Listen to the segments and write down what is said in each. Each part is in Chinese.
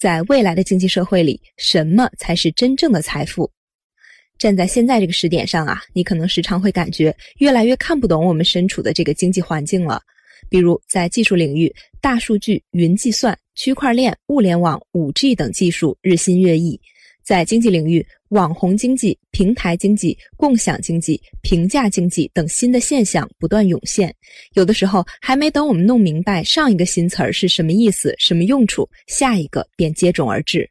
在未来的经济社会里，什么才是真正的财富？站在现在这个时点上啊，你可能时常会感觉越来越看不懂我们身处的这个经济环境了。比如，在技术领域，大数据、云计算、区块链、物联网、5G 等技术日新月异。在经济领域，网红经济、平台经济、共享经济、平价经济等新的现象不断涌现。有的时候，还没等我们弄明白上一个新词儿是什么意思、什么用处，下一个便接踵而至。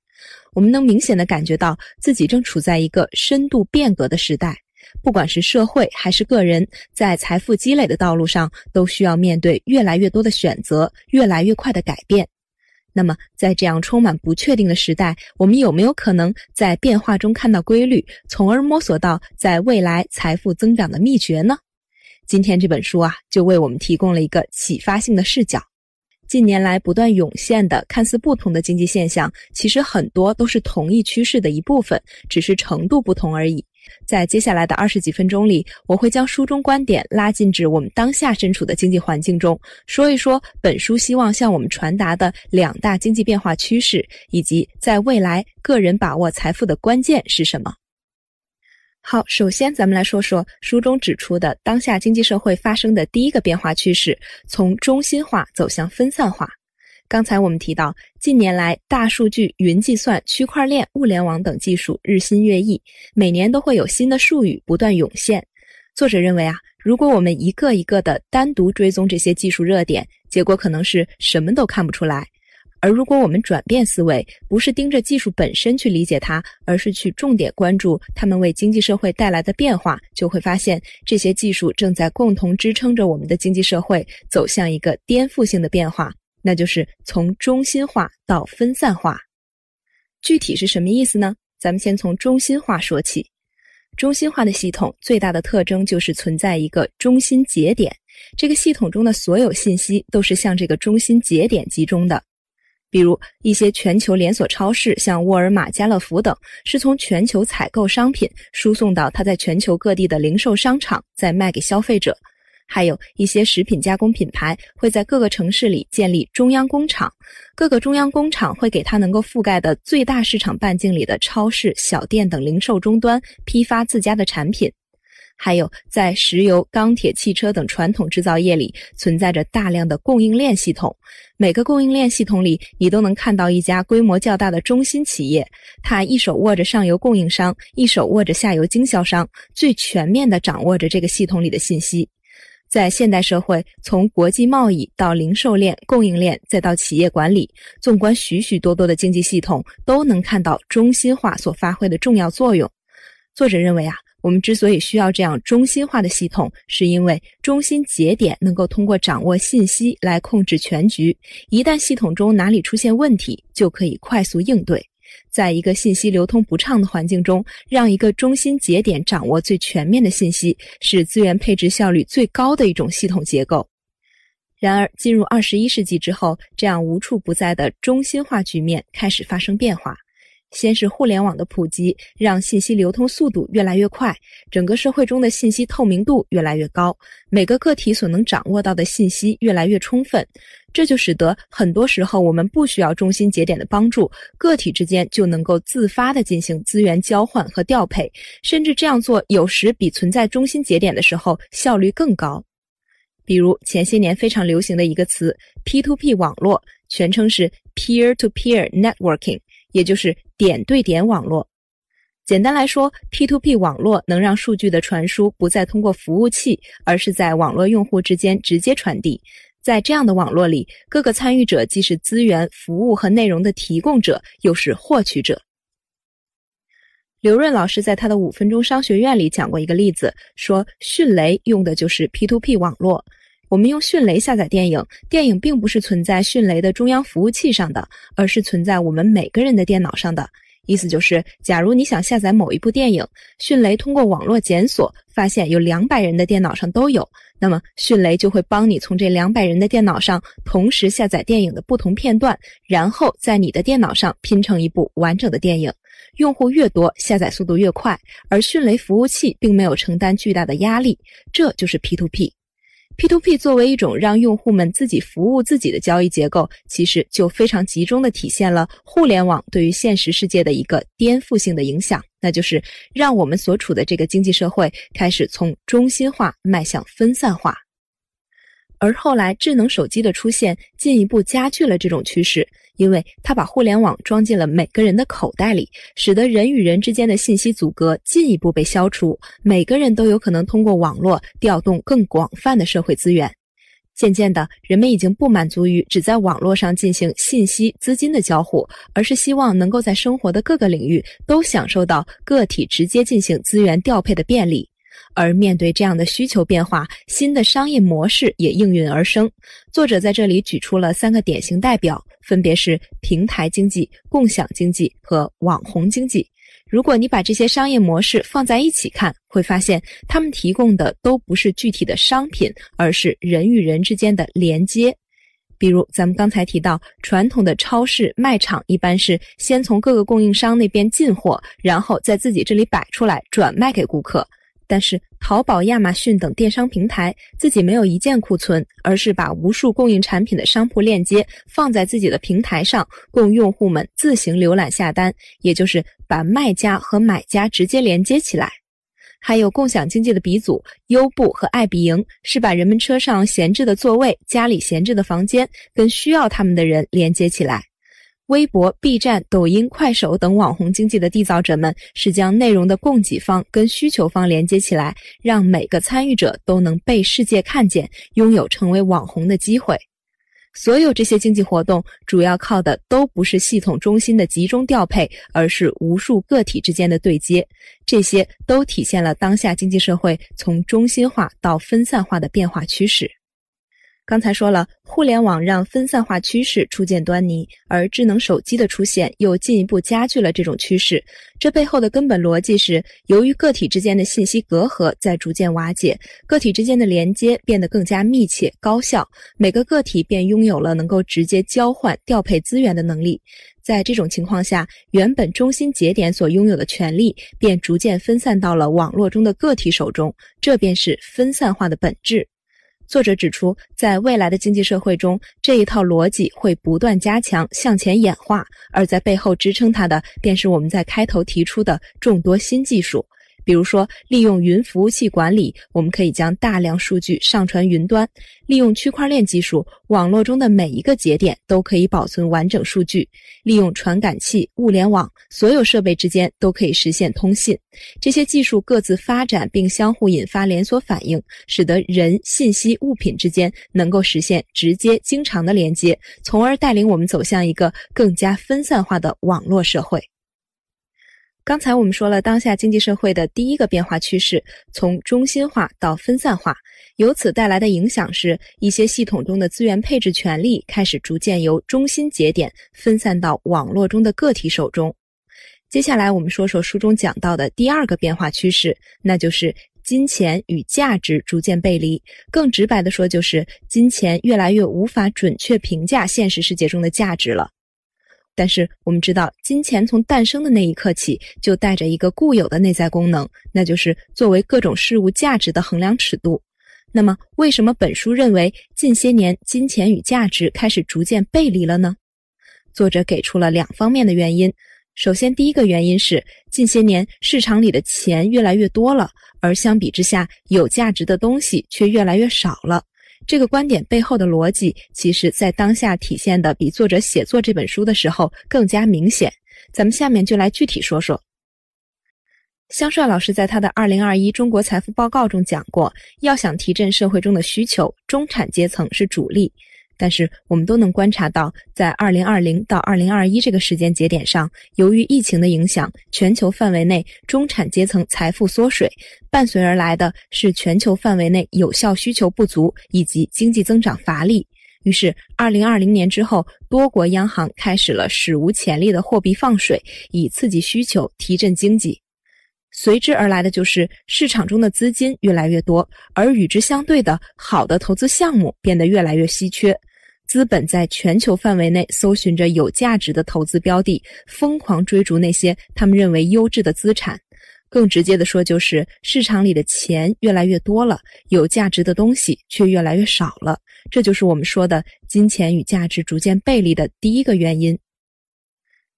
我们能明显的感觉到自己正处在一个深度变革的时代。不管是社会还是个人，在财富积累的道路上，都需要面对越来越多的选择，越来越快的改变。那么，在这样充满不确定的时代，我们有没有可能在变化中看到规律，从而摸索到在未来财富增长的秘诀呢？今天这本书啊，就为我们提供了一个启发性的视角。近年来不断涌现的看似不同的经济现象，其实很多都是同一趋势的一部分，只是程度不同而已。在接下来的二十几分钟里，我会将书中观点拉进至我们当下身处的经济环境中，说一说本书希望向我们传达的两大经济变化趋势，以及在未来个人把握财富的关键是什么。好，首先咱们来说说书中指出的当下经济社会发生的第一个变化趋势：从中心化走向分散化。刚才我们提到，近年来大数据、云计算、区块链、物联网等技术日新月异，每年都会有新的术语不断涌现。作者认为啊，如果我们一个一个的单独追踪这些技术热点，结果可能是什么都看不出来。而如果我们转变思维，不是盯着技术本身去理解它，而是去重点关注它们为经济社会带来的变化，就会发现这些技术正在共同支撑着我们的经济社会走向一个颠覆性的变化。那就是从中心化到分散化，具体是什么意思呢？咱们先从中心化说起。中心化的系统最大的特征就是存在一个中心节点，这个系统中的所有信息都是向这个中心节点集中的。比如一些全球连锁超市，像沃尔玛、家乐福等，是从全球采购商品，输送到它在全球各地的零售商场，再卖给消费者。还有一些食品加工品牌会在各个城市里建立中央工厂，各个中央工厂会给它能够覆盖的最大市场半径里的超市、小店等零售终端批发自家的产品。还有在石油、钢铁、汽车等传统制造业里存在着大量的供应链系统，每个供应链系统里你都能看到一家规模较大的中心企业，它一手握着上游供应商，一手握着下游经销商，最全面的掌握着这个系统里的信息。在现代社会，从国际贸易到零售链、供应链，再到企业管理，纵观许许多多的经济系统，都能看到中心化所发挥的重要作用。作者认为啊，我们之所以需要这样中心化的系统，是因为中心节点能够通过掌握信息来控制全局，一旦系统中哪里出现问题，就可以快速应对。在一个信息流通不畅的环境中，让一个中心节点掌握最全面的信息，是资源配置效率最高的一种系统结构。然而，进入二十一世纪之后，这样无处不在的中心化局面开始发生变化。先是互联网的普及，让信息流通速度越来越快，整个社会中的信息透明度越来越高，每个个体所能掌握到的信息越来越充分。这就使得很多时候我们不需要中心节点的帮助，个体之间就能够自发的进行资源交换和调配，甚至这样做有时比存在中心节点的时候效率更高。比如前些年非常流行的一个词 P2P 网络，全称是 Peer-to-Peer Networking，也就是点对点网络。简单来说，P2P 网络能让数据的传输不再通过服务器，而是在网络用户之间直接传递。在这样的网络里，各个参与者既是资源、服务和内容的提供者，又是获取者。刘润老师在他的五分钟商学院里讲过一个例子，说迅雷用的就是 P2P 网络。我们用迅雷下载电影，电影并不是存在迅雷的中央服务器上的，而是存在我们每个人的电脑上的。意思就是，假如你想下载某一部电影，迅雷通过网络检索，发现有两百人的电脑上都有。那么，迅雷就会帮你从这两百人的电脑上同时下载电影的不同片段，然后在你的电脑上拼成一部完整的电影。用户越多，下载速度越快，而迅雷服务器并没有承担巨大的压力，这就是 P to P。P to P 作为一种让用户们自己服务自己的交易结构，其实就非常集中的体现了互联网对于现实世界的一个颠覆性的影响，那就是让我们所处的这个经济社会开始从中心化迈向分散化，而后来智能手机的出现进一步加剧了这种趋势。因为它把互联网装进了每个人的口袋里，使得人与人之间的信息阻隔进一步被消除，每个人都有可能通过网络调动更广泛的社会资源。渐渐的，人们已经不满足于只在网络上进行信息、资金的交互，而是希望能够在生活的各个领域都享受到个体直接进行资源调配的便利。而面对这样的需求变化，新的商业模式也应运而生。作者在这里举出了三个典型代表，分别是平台经济、共享经济和网红经济。如果你把这些商业模式放在一起看，会发现他们提供的都不是具体的商品，而是人与人之间的连接。比如，咱们刚才提到，传统的超市卖场一般是先从各个供应商那边进货，然后在自己这里摆出来，转卖给顾客。但是，淘宝、亚马逊等电商平台自己没有一件库存，而是把无数供应产品的商铺链接放在自己的平台上，供用户们自行浏览下单，也就是把卖家和买家直接连接起来。还有共享经济的鼻祖优步和爱彼迎，是把人们车上闲置的座位、家里闲置的房间跟需要他们的人连接起来。微博、B 站、抖音、快手等网红经济的缔造者们，是将内容的供给方跟需求方连接起来，让每个参与者都能被世界看见，拥有成为网红的机会。所有这些经济活动，主要靠的都不是系统中心的集中调配，而是无数个体之间的对接。这些都体现了当下经济社会从中心化到分散化的变化趋势。刚才说了，互联网让分散化趋势初见端倪，而智能手机的出现又进一步加剧了这种趋势。这背后的根本逻辑是，由于个体之间的信息隔阂在逐渐瓦解，个体之间的连接变得更加密切、高效，每个个体便拥有了能够直接交换、调配资源的能力。在这种情况下，原本中心节点所拥有的权利便逐渐分散到了网络中的个体手中，这便是分散化的本质。作者指出，在未来的经济社会中，这一套逻辑会不断加强、向前演化，而在背后支撑它的，便是我们在开头提出的众多新技术。比如说，利用云服务器管理，我们可以将大量数据上传云端；利用区块链技术，网络中的每一个节点都可以保存完整数据；利用传感器、物联网，所有设备之间都可以实现通信。这些技术各自发展并相互引发连锁反应，使得人、信息、物品之间能够实现直接、经常的连接，从而带领我们走向一个更加分散化的网络社会。刚才我们说了，当下经济社会的第一个变化趋势，从中心化到分散化，由此带来的影响是一些系统中的资源配置权利开始逐渐由中心节点分散到网络中的个体手中。接下来我们说说书中讲到的第二个变化趋势，那就是金钱与价值逐渐背离。更直白的说，就是金钱越来越无法准确评价现实世界中的价值了。但是我们知道，金钱从诞生的那一刻起，就带着一个固有的内在功能，那就是作为各种事物价值的衡量尺度。那么，为什么本书认为近些年金钱与价值开始逐渐背离了呢？作者给出了两方面的原因。首先，第一个原因是，近些年市场里的钱越来越多了，而相比之下，有价值的东西却越来越少了。这个观点背后的逻辑，其实在当下体现的比作者写作这本书的时候更加明显。咱们下面就来具体说说。香帅老师在他的《二零二一中国财富报告》中讲过，要想提振社会中的需求，中产阶层是主力。但是我们都能观察到，在二零二零到二零二一这个时间节点上，由于疫情的影响，全球范围内中产阶层财富缩水，伴随而来的是全球范围内有效需求不足以及经济增长乏力。于是，二零二零年之后，多国央行开始了史无前例的货币放水，以刺激需求、提振经济。随之而来的就是市场中的资金越来越多，而与之相对的好的投资项目变得越来越稀缺。资本在全球范围内搜寻着有价值的投资标的，疯狂追逐那些他们认为优质的资产。更直接的说，就是市场里的钱越来越多了，有价值的东西却越来越少了。这就是我们说的金钱与价值逐渐背离的第一个原因。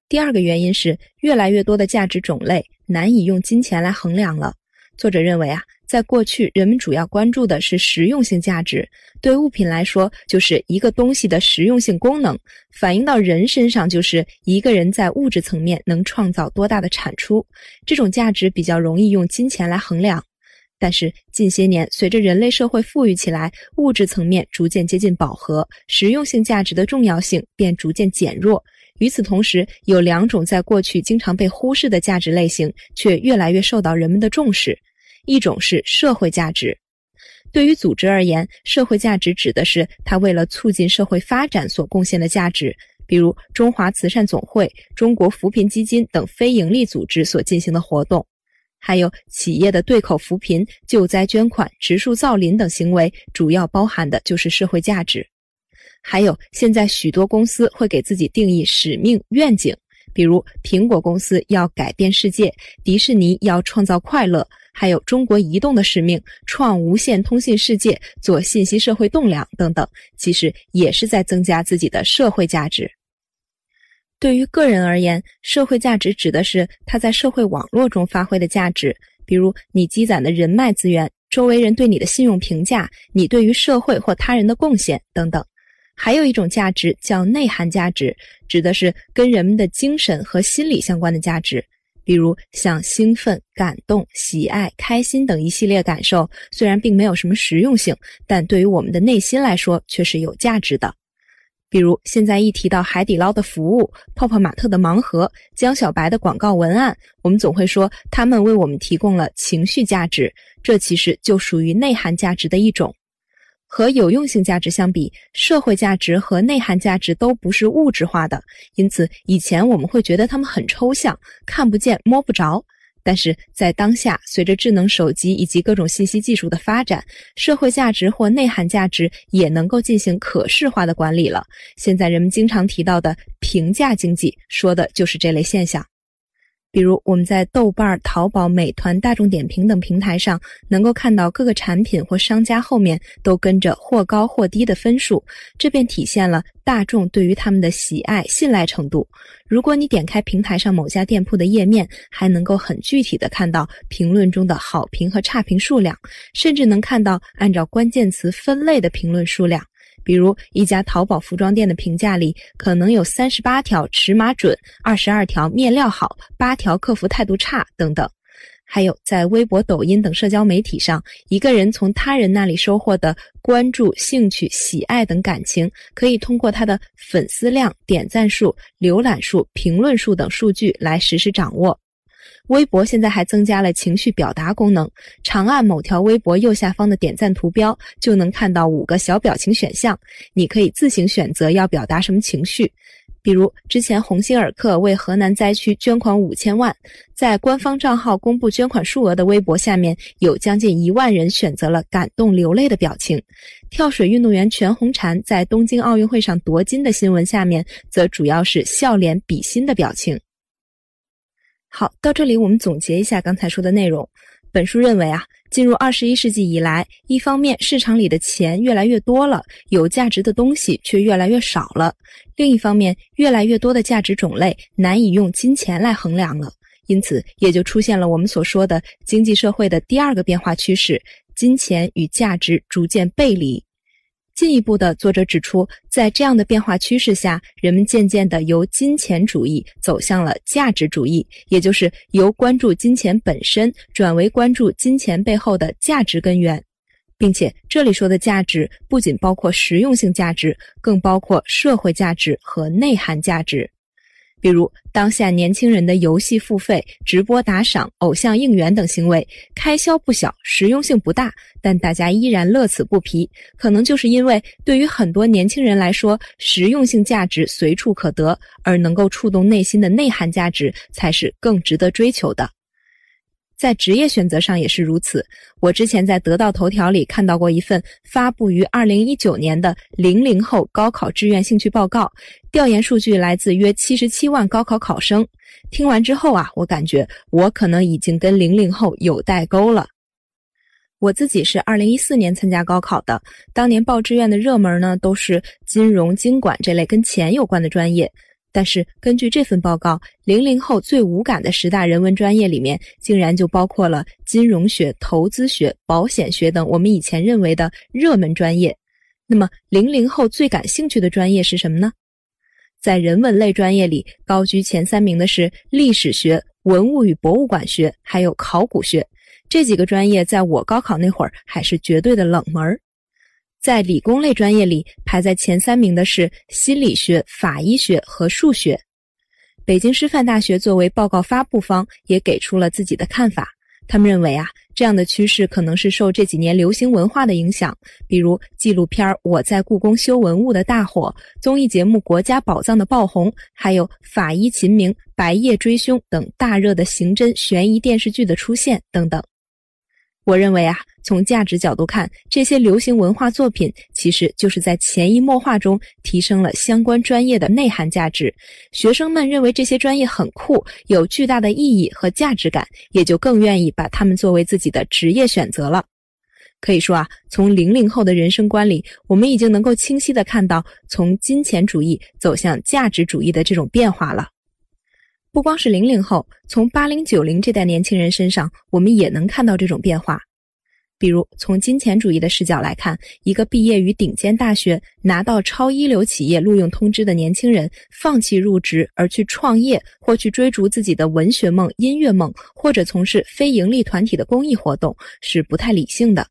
第二个原因是，越来越多的价值种类难以用金钱来衡量了。作者认为啊。在过去，人们主要关注的是实用性价值。对物品来说，就是一个东西的实用性功能；反映到人身上，就是一个人在物质层面能创造多大的产出。这种价值比较容易用金钱来衡量。但是，近些年随着人类社会富裕起来，物质层面逐渐接近饱和，实用性价值的重要性便逐渐减弱。与此同时，有两种在过去经常被忽视的价值类型，却越来越受到人们的重视。一种是社会价值，对于组织而言，社会价值指的是它为了促进社会发展所贡献的价值，比如中华慈善总会、中国扶贫基金等非营利组织所进行的活动，还有企业的对口扶贫、救灾捐款、植树造林等行为，主要包含的就是社会价值。还有，现在许多公司会给自己定义使命、愿景，比如苹果公司要改变世界，迪士尼要创造快乐。还有中国移动的使命：创无限通信世界，做信息社会栋梁等等，其实也是在增加自己的社会价值。对于个人而言，社会价值指的是他在社会网络中发挥的价值，比如你积攒的人脉资源、周围人对你的信用评价、你对于社会或他人的贡献等等。还有一种价值叫内涵价值，指的是跟人们的精神和心理相关的价值。比如像兴奋、感动、喜爱、开心等一系列感受，虽然并没有什么实用性，但对于我们的内心来说却是有价值的。比如现在一提到海底捞的服务、泡泡玛特的盲盒、江小白的广告文案，我们总会说他们为我们提供了情绪价值，这其实就属于内涵价值的一种。和有用性价值相比，社会价值和内涵价值都不是物质化的，因此以前我们会觉得它们很抽象，看不见摸不着。但是在当下，随着智能手机以及各种信息技术的发展，社会价值或内涵价值也能够进行可视化的管理了。现在人们经常提到的“平价经济”，说的就是这类现象。比如，我们在豆瓣、淘宝、美团、大众点评等平台上，能够看到各个产品或商家后面都跟着或高或低的分数，这便体现了大众对于他们的喜爱、信赖程度。如果你点开平台上某家店铺的页面，还能够很具体的看到评论中的好评和差评数量，甚至能看到按照关键词分类的评论数量。比如一家淘宝服装店的评价里，可能有三十八条尺码准，二十二条面料好，八条客服态度差等等。还有在微博、抖音等社交媒体上，一个人从他人那里收获的关注、兴趣、喜爱等感情，可以通过他的粉丝量、点赞数、浏览数、评论数等数据来实时掌握。微博现在还增加了情绪表达功能，长按某条微博右下方的点赞图标，就能看到五个小表情选项，你可以自行选择要表达什么情绪。比如，之前鸿星尔克为河南灾区捐款五千万，在官方账号公布捐款数额的微博下面，有将近一万人选择了感动流泪的表情；跳水运动员全红婵在东京奥运会上夺金的新闻下面，则主要是笑脸、比心的表情。好，到这里我们总结一下刚才说的内容。本书认为啊，进入二十一世纪以来，一方面市场里的钱越来越多了，有价值的东西却越来越少了；另一方面，越来越多的价值种类难以用金钱来衡量了，因此也就出现了我们所说的经济社会的第二个变化趋势：金钱与价值逐渐背离。进一步的，作者指出，在这样的变化趋势下，人们渐渐的由金钱主义走向了价值主义，也就是由关注金钱本身转为关注金钱背后的价值根源，并且这里说的价值不仅包括实用性价值，更包括社会价值和内涵价值。比如当下年轻人的游戏付费、直播打赏、偶像应援等行为，开销不小，实用性不大，但大家依然乐此不疲。可能就是因为对于很多年轻人来说，实用性价值随处可得，而能够触动内心的内涵价值才是更值得追求的。在职业选择上也是如此。我之前在得到头条里看到过一份发布于二零一九年的零零后高考志愿兴趣报告，调研数据来自约七十七万高考考生。听完之后啊，我感觉我可能已经跟零零后有代沟了。我自己是二零一四年参加高考的，当年报志愿的热门呢都是金融、经管这类跟钱有关的专业。但是根据这份报告，零零后最无感的十大人文专业里面，竟然就包括了金融学、投资学、保险学等我们以前认为的热门专业。那么零零后最感兴趣的专业是什么呢？在人文类专业里，高居前三名的是历史学、文物与博物馆学，还有考古学。这几个专业在我高考那会儿还是绝对的冷门儿。在理工类专业里，排在前三名的是心理学、法医学和数学。北京师范大学作为报告发布方，也给出了自己的看法。他们认为啊，这样的趋势可能是受这几年流行文化的影响，比如纪录片《我在故宫修文物》的大火，综艺节目《国家宝藏》的爆红，还有法医秦明、白夜追凶等大热的刑侦悬疑电视剧的出现等等。我认为啊，从价值角度看，这些流行文化作品其实就是在潜移默化中提升了相关专业的内涵价值。学生们认为这些专业很酷，有巨大的意义和价值感，也就更愿意把它们作为自己的职业选择了。可以说啊，从零零后的人生观里，我们已经能够清晰的看到从金钱主义走向价值主义的这种变化了。不光是零零后，从八零九零这代年轻人身上，我们也能看到这种变化。比如，从金钱主义的视角来看，一个毕业于顶尖大学、拿到超一流企业录用通知的年轻人，放弃入职而去创业或去追逐自己的文学梦、音乐梦，或者从事非盈利团体的公益活动，是不太理性的。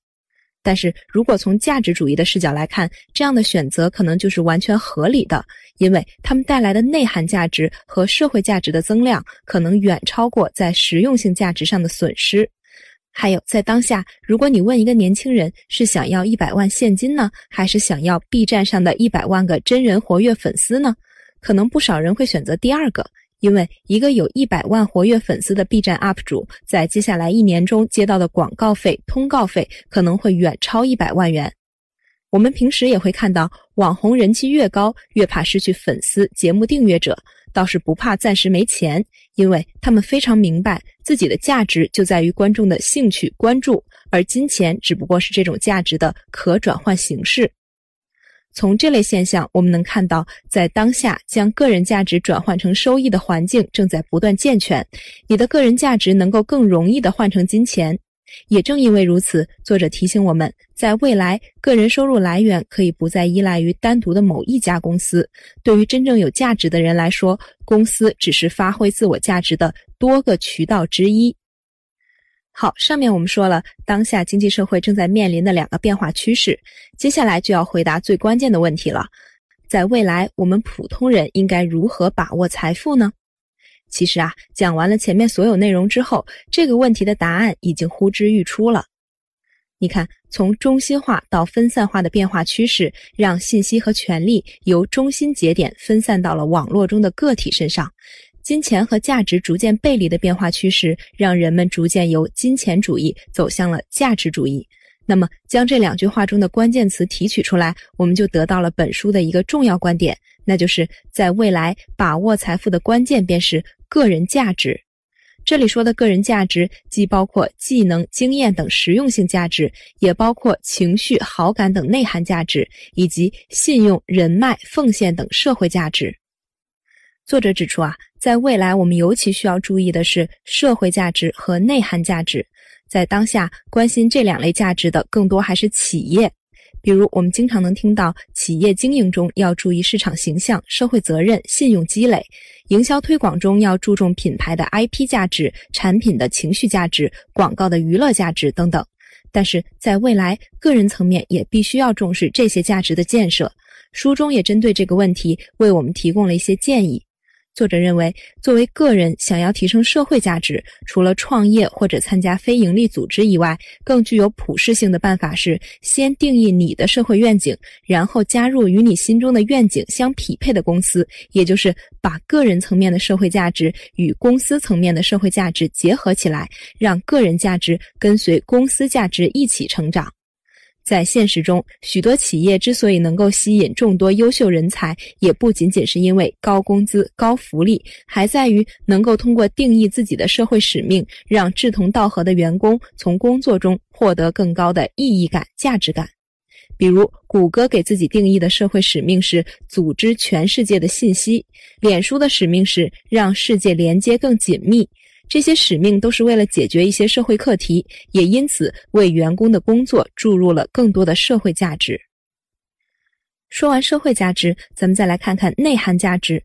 但是如果从价值主义的视角来看，这样的选择可能就是完全合理的，因为他们带来的内涵价值和社会价值的增量，可能远超过在实用性价值上的损失。还有，在当下，如果你问一个年轻人是想要一百万现金呢，还是想要 B 站上的一百万个真人活跃粉丝呢？可能不少人会选择第二个。因为一个有一百万活跃粉丝的 B 站 UP 主，在接下来一年中接到的广告费、通告费，可能会远超一百万元。我们平时也会看到，网红人气越高，越怕失去粉丝、节目订阅者，倒是不怕暂时没钱，因为他们非常明白自己的价值就在于观众的兴趣、关注，而金钱只不过是这种价值的可转换形式。从这类现象，我们能看到，在当下将个人价值转换成收益的环境正在不断健全，你的个人价值能够更容易的换成金钱。也正因为如此，作者提醒我们，在未来，个人收入来源可以不再依赖于单独的某一家公司。对于真正有价值的人来说，公司只是发挥自我价值的多个渠道之一。好，上面我们说了当下经济社会正在面临的两个变化趋势，接下来就要回答最关键的问题了。在未来，我们普通人应该如何把握财富呢？其实啊，讲完了前面所有内容之后，这个问题的答案已经呼之欲出了。你看，从中心化到分散化的变化趋势，让信息和权力由中心节点分散到了网络中的个体身上。金钱和价值逐渐背离的变化趋势，让人们逐渐由金钱主义走向了价值主义。那么，将这两句话中的关键词提取出来，我们就得到了本书的一个重要观点，那就是在未来把握财富的关键便是个人价值。这里说的个人价值，既包括技能、经验等实用性价值，也包括情绪、好感等内涵价值，以及信用、人脉、奉献等社会价值。作者指出啊。在未来，我们尤其需要注意的是社会价值和内涵价值。在当下，关心这两类价值的更多还是企业，比如我们经常能听到，企业经营中要注意市场形象、社会责任、信用积累；营销推广中要注重品牌的 IP 价值、产品的情绪价值、广告的娱乐价值等等。但是在未来，个人层面也必须要重视这些价值的建设。书中也针对这个问题为我们提供了一些建议。作者认为，作为个人想要提升社会价值，除了创业或者参加非营利组织以外，更具有普适性的办法是：先定义你的社会愿景，然后加入与你心中的愿景相匹配的公司，也就是把个人层面的社会价值与公司层面的社会价值结合起来，让个人价值跟随公司价值一起成长。在现实中，许多企业之所以能够吸引众多优秀人才，也不仅仅是因为高工资、高福利，还在于能够通过定义自己的社会使命，让志同道合的员工从工作中获得更高的意义感、价值感。比如，谷歌给自己定义的社会使命是组织全世界的信息，脸书的使命是让世界连接更紧密。这些使命都是为了解决一些社会课题，也因此为员工的工作注入了更多的社会价值。说完社会价值，咱们再来看看内涵价值。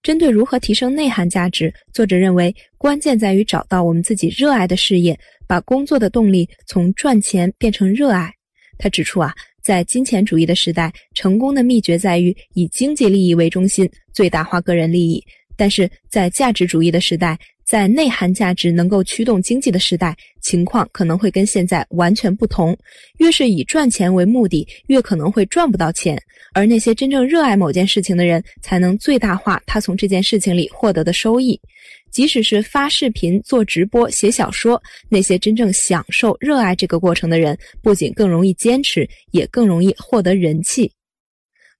针对如何提升内涵价值，作者认为关键在于找到我们自己热爱的事业，把工作的动力从赚钱变成热爱。他指出啊，在金钱主义的时代，成功的秘诀在于以经济利益为中心，最大化个人利益。但是在价值主义的时代，在内涵价值能够驱动经济的时代，情况可能会跟现在完全不同。越是以赚钱为目的，越可能会赚不到钱；而那些真正热爱某件事情的人，才能最大化他从这件事情里获得的收益。即使是发视频、做直播、写小说，那些真正享受、热爱这个过程的人，不仅更容易坚持，也更容易获得人气。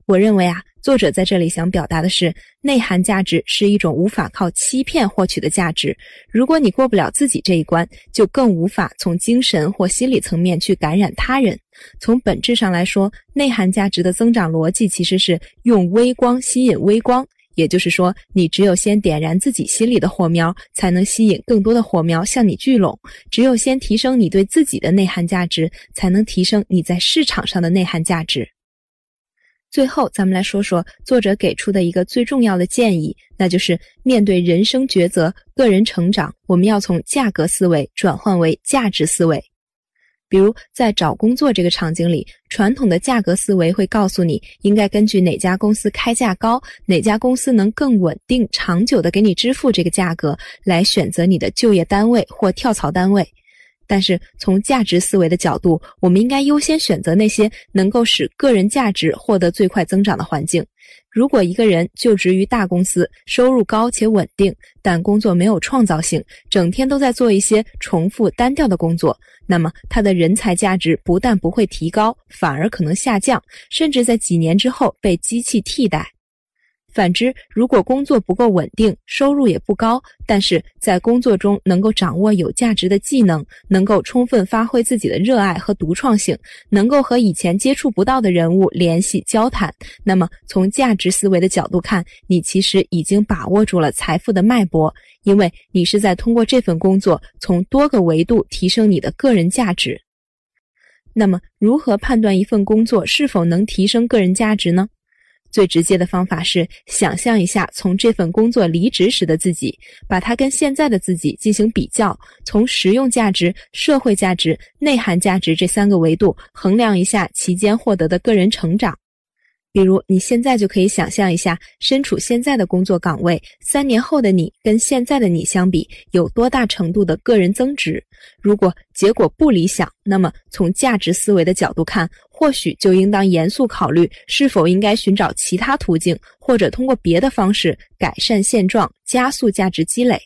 我认为啊。作者在这里想表达的是，内涵价值是一种无法靠欺骗获取的价值。如果你过不了自己这一关，就更无法从精神或心理层面去感染他人。从本质上来说，内涵价值的增长逻辑其实是用微光吸引微光，也就是说，你只有先点燃自己心里的火苗，才能吸引更多的火苗向你聚拢。只有先提升你对自己的内涵价值，才能提升你在市场上的内涵价值。最后，咱们来说说作者给出的一个最重要的建议，那就是面对人生抉择、个人成长，我们要从价格思维转换为价值思维。比如在找工作这个场景里，传统的价格思维会告诉你，应该根据哪家公司开价高，哪家公司能更稳定、长久的给你支付这个价格来选择你的就业单位或跳槽单位。但是从价值思维的角度，我们应该优先选择那些能够使个人价值获得最快增长的环境。如果一个人就职于大公司，收入高且稳定，但工作没有创造性，整天都在做一些重复单调的工作，那么他的人才价值不但不会提高，反而可能下降，甚至在几年之后被机器替代。反之，如果工作不够稳定，收入也不高，但是在工作中能够掌握有价值的技能，能够充分发挥自己的热爱和独创性，能够和以前接触不到的人物联系交谈，那么从价值思维的角度看，你其实已经把握住了财富的脉搏，因为你是在通过这份工作从多个维度提升你的个人价值。那么，如何判断一份工作是否能提升个人价值呢？最直接的方法是想象一下从这份工作离职时的自己，把它跟现在的自己进行比较，从实用价值、社会价值、内涵价值这三个维度衡量一下期间获得的个人成长。比如，你现在就可以想象一下，身处现在的工作岗位，三年后的你跟现在的你相比，有多大程度的个人增值？如果结果不理想，那么从价值思维的角度看。或许就应当严肃考虑，是否应该寻找其他途径，或者通过别的方式改善现状，加速价值积累。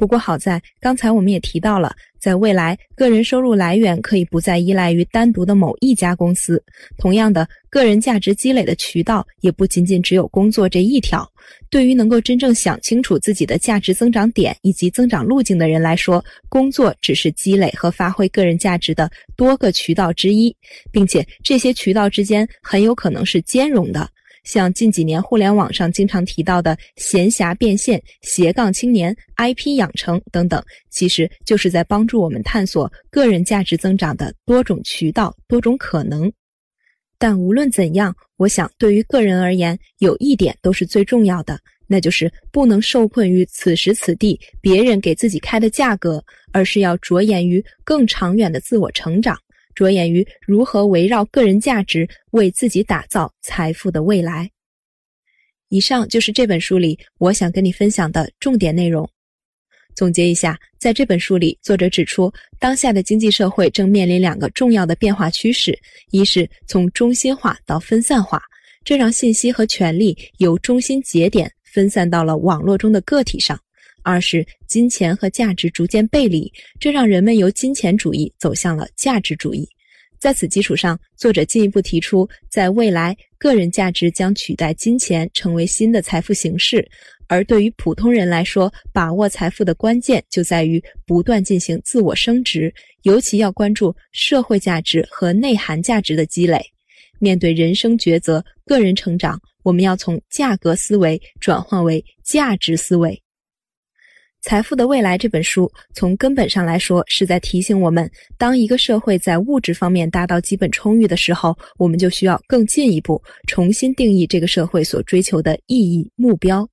不过好在，刚才我们也提到了，在未来，个人收入来源可以不再依赖于单独的某一家公司。同样的，个人价值积累的渠道也不仅仅只有工作这一条。对于能够真正想清楚自己的价值增长点以及增长路径的人来说，工作只是积累和发挥个人价值的多个渠道之一，并且这些渠道之间很有可能是兼容的。像近几年互联网上经常提到的闲暇变现、斜杠青年、IP 养成等等，其实就是在帮助我们探索个人价值增长的多种渠道、多种可能。但无论怎样，我想对于个人而言，有一点都是最重要的，那就是不能受困于此时此地别人给自己开的价格，而是要着眼于更长远的自我成长。着眼于如何围绕个人价值为自己打造财富的未来。以上就是这本书里我想跟你分享的重点内容。总结一下，在这本书里，作者指出，当下的经济社会正面临两个重要的变化趋势：一是从中心化到分散化，这让信息和权力由中心节点分散到了网络中的个体上。二是金钱和价值逐渐背离，这让人们由金钱主义走向了价值主义。在此基础上，作者进一步提出，在未来，个人价值将取代金钱成为新的财富形式。而对于普通人来说，把握财富的关键就在于不断进行自我升值，尤其要关注社会价值和内涵价值的积累。面对人生抉择、个人成长，我们要从价格思维转换为价值思维。《财富的未来》这本书从根本上来说，是在提醒我们：当一个社会在物质方面达到基本充裕的时候，我们就需要更进一步，重新定义这个社会所追求的意义目标。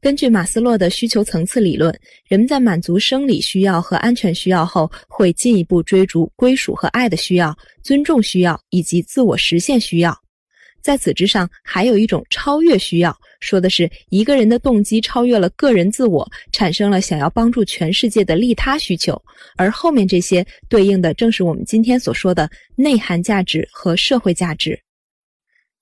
根据马斯洛的需求层次理论，人们在满足生理需要和安全需要后，会进一步追逐归属和爱的需要、尊重需要以及自我实现需要。在此之上，还有一种超越需要，说的是一个人的动机超越了个人自我，产生了想要帮助全世界的利他需求。而后面这些对应的，正是我们今天所说的内涵价值和社会价值。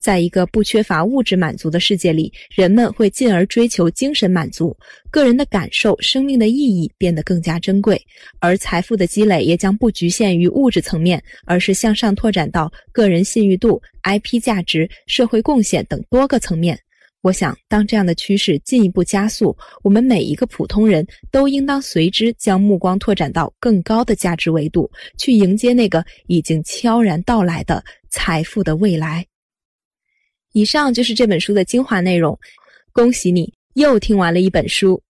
在一个不缺乏物质满足的世界里，人们会进而追求精神满足，个人的感受、生命的意义变得更加珍贵，而财富的积累也将不局限于物质层面，而是向上拓展到个人信誉度、IP 价值、社会贡献等多个层面。我想，当这样的趋势进一步加速，我们每一个普通人都应当随之将目光拓展到更高的价值维度，去迎接那个已经悄然到来的财富的未来。以上就是这本书的精华内容。恭喜你，又听完了一本书。